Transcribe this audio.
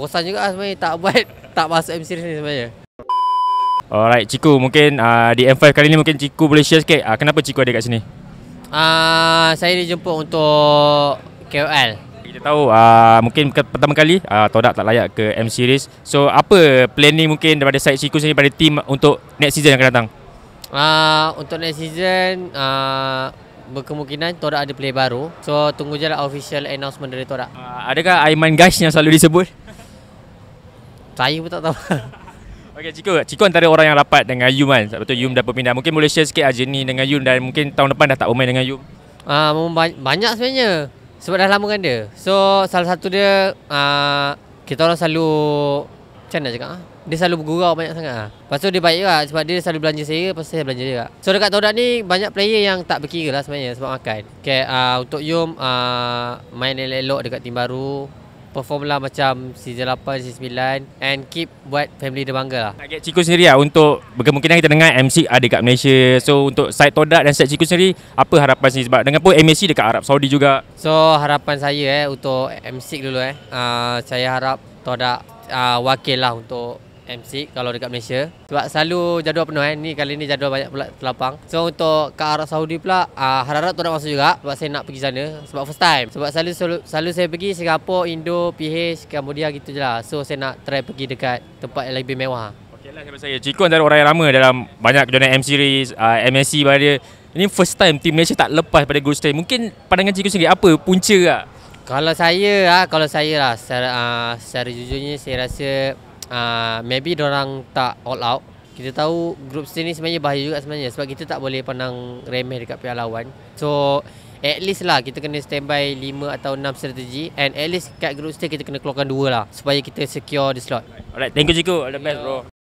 Bosan juga lah sebenarnya tak buat tak masuk MC ni sebenarnya. Alright, Ciku mungkin uh, di M5 kali ni mungkin Ciku boleh share sikit uh, kenapa Ciku ada kat sini? Uh, saya dijemput untuk KOL kita tahu uh, mungkin pertama kali uh, Todak tak layak ke M series. So apa planning mungkin daripada side Ciku sini pada team untuk next season yang akan datang? Uh, untuk next season uh, berkemungkinan Todak ada play baru. So tunggu je lah official announcement dari Todak. Uh, adakah Aiman Gash yang selalu disebut? Saya pun tak tahu. Okay, Ciko, Ciko antara orang yang rapat dengan Yum kan. Sebab tu Yum dah berpindah. Mungkin boleh share sikit aja ni dengan Yum dan mungkin tahun depan dah tak bermain dengan Yum. Ah, uh, banyak sebenarnya. Sebab dah lama kan dia. So, salah satu dia uh, kita orang selalu macam mana cakap? Ah? Dia selalu bergurau banyak sangat ah. Pasal dia baik juga sebab dia selalu belanja saya, pasal saya belanja dia juga. So dekat Todak ni banyak player yang tak berkira lah sebenarnya sebab makan. Okay, uh, ah, untuk Yum uh, main elok-elok dekat tim baru, perform lah macam season 8, season 9 and keep buat family dia bangga lah. Target Cikgu sendiri lah untuk kemungkinan kita dengar MC ada kat Malaysia. So untuk side Todak dan side Cikgu sendiri, apa harapan sendiri sebab dengan pun MSC dekat Arab Saudi juga. So harapan saya eh untuk MC dulu eh, uh, saya harap Todak uh, wakil lah untuk MC kalau dekat Malaysia sebab selalu jadual penuh eh. ni kali ni jadual banyak pula terlapang so untuk ke Arab Saudi pula uh, harap-harap tu nak masuk juga sebab saya nak pergi sana sebab first time sebab selalu selalu, selalu saya pergi Singapura, Indo, PH, Cambodia gitu je lah so saya nak try pergi dekat tempat yang lebih mewah Okay lah, saya. Cikgu antara orang yang lama dalam banyak kejuanan M series, uh, ah, MSC pada dia. Ini first time tim Malaysia tak lepas pada Gold Stream. Mungkin pandangan cikgu sendiri apa punca lah? Kalau saya ah kalau saya lah secara, ah, secara jujurnya saya rasa Ah, maybe orang tak all out. Kita tahu group stage ni sebenarnya bahaya juga sebenarnya sebab kita tak boleh pandang remeh dekat pihak lawan. So at least lah kita kena standby 5 atau 6 strategi and at least kat group stage kita kena keluarkan dua lah supaya kita secure the slot. Alright, thank you Jiko. All the best bro.